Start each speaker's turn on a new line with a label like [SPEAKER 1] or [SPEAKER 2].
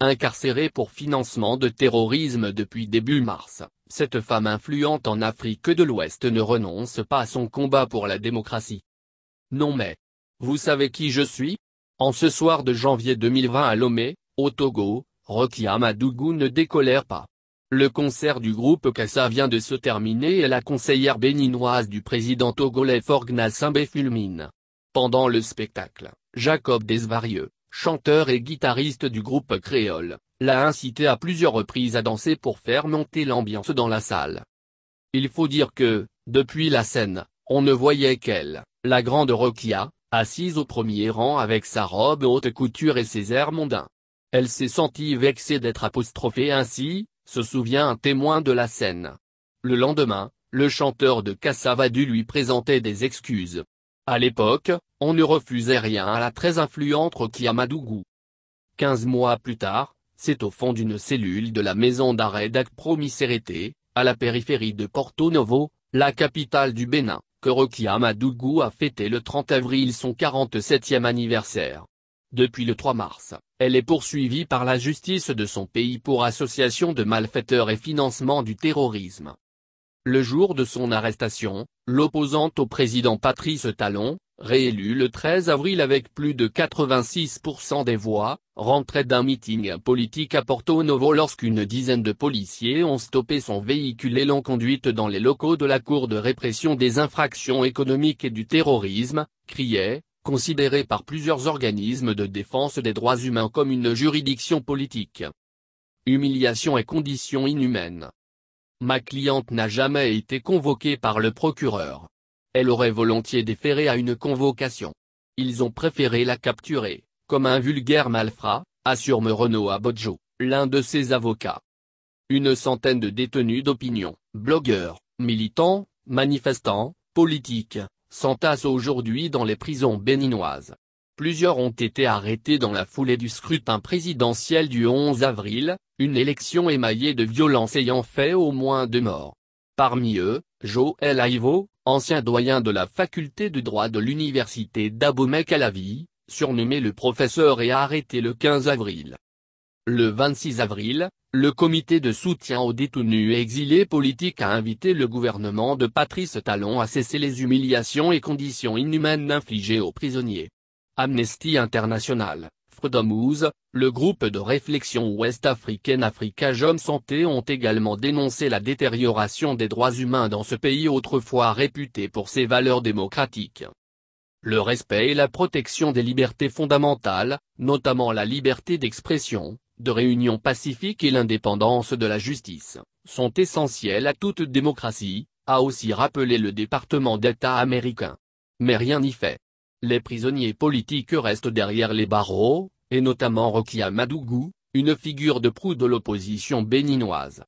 [SPEAKER 1] Incarcérée pour financement de terrorisme depuis début mars, cette femme influente en Afrique de l'Ouest ne renonce pas à son combat pour la démocratie. Non mais, vous savez qui je suis En ce soir de janvier 2020 à Lomé, au Togo, Rokia Madougou ne décolère pas. Le concert du groupe Kassa vient de se terminer et la conseillère béninoise du président togolais Forgna fulmine. Pendant le spectacle, Jacob Desvarieux, chanteur et guitariste du groupe Créole, l'a incité à plusieurs reprises à danser pour faire monter l'ambiance dans la salle. Il faut dire que, depuis la scène, on ne voyait qu'elle, la grande Roquia, assise au premier rang avec sa robe haute couture et ses airs mondains. Elle s'est sentie vexée d'être apostrophée ainsi, se souvient un témoin de la scène. Le lendemain, le chanteur de Cassavadu lui présentait des excuses. À l'époque, on ne refusait rien à la très influente Rokia Quinze mois plus tard, c'est au fond d'une cellule de la maison d'arrêt d'Akpromisérété, à la périphérie de Porto Novo, la capitale du Bénin, que Rokia a fêté le 30 avril son 47e anniversaire. Depuis le 3 mars, elle est poursuivie par la justice de son pays pour association de malfaiteurs et financement du terrorisme. Le jour de son arrestation, l'opposante au président Patrice Talon, réélu le 13 avril avec plus de 86% des voix, rentrait d'un meeting politique à Porto Novo lorsqu'une dizaine de policiers ont stoppé son véhicule et l'ont conduite dans les locaux de la Cour de répression des infractions économiques et du terrorisme, criait, considéré par plusieurs organismes de défense des droits humains comme une juridiction politique. Humiliation et conditions inhumaines. Ma cliente n'a jamais été convoquée par le procureur. Elle aurait volontiers déféré à une convocation. Ils ont préféré la capturer, comme un vulgaire malfrat, assure Renaud Abodjo, l'un de ses avocats. Une centaine de détenus d'opinion, blogueurs, militants, manifestants, politiques, s'entassent aujourd'hui dans les prisons béninoises. Plusieurs ont été arrêtés dans la foulée du scrutin présidentiel du 11 avril, une élection émaillée de violences ayant fait au moins deux morts. Parmi eux, Joël Aivo, ancien doyen de la faculté de droit de l'université d'Abomey-Calavi, surnommé le professeur et arrêté le 15 avril. Le 26 avril, le comité de soutien aux détenus exilés politiques a invité le gouvernement de Patrice Talon à cesser les humiliations et conditions inhumaines infligées aux prisonniers. Amnesty International, Freedom House, le groupe de réflexion ouest-africaine Africa Jom Santé ont également dénoncé la détérioration des droits humains dans ce pays autrefois réputé pour ses valeurs démocratiques. Le respect et la protection des libertés fondamentales, notamment la liberté d'expression, de réunion pacifique et l'indépendance de la justice, sont essentiels à toute démocratie, a aussi rappelé le département d'État américain. Mais rien n'y fait les prisonniers politiques restent derrière les barreaux, et notamment Rokia Madougou, une figure de proue de l'opposition béninoise.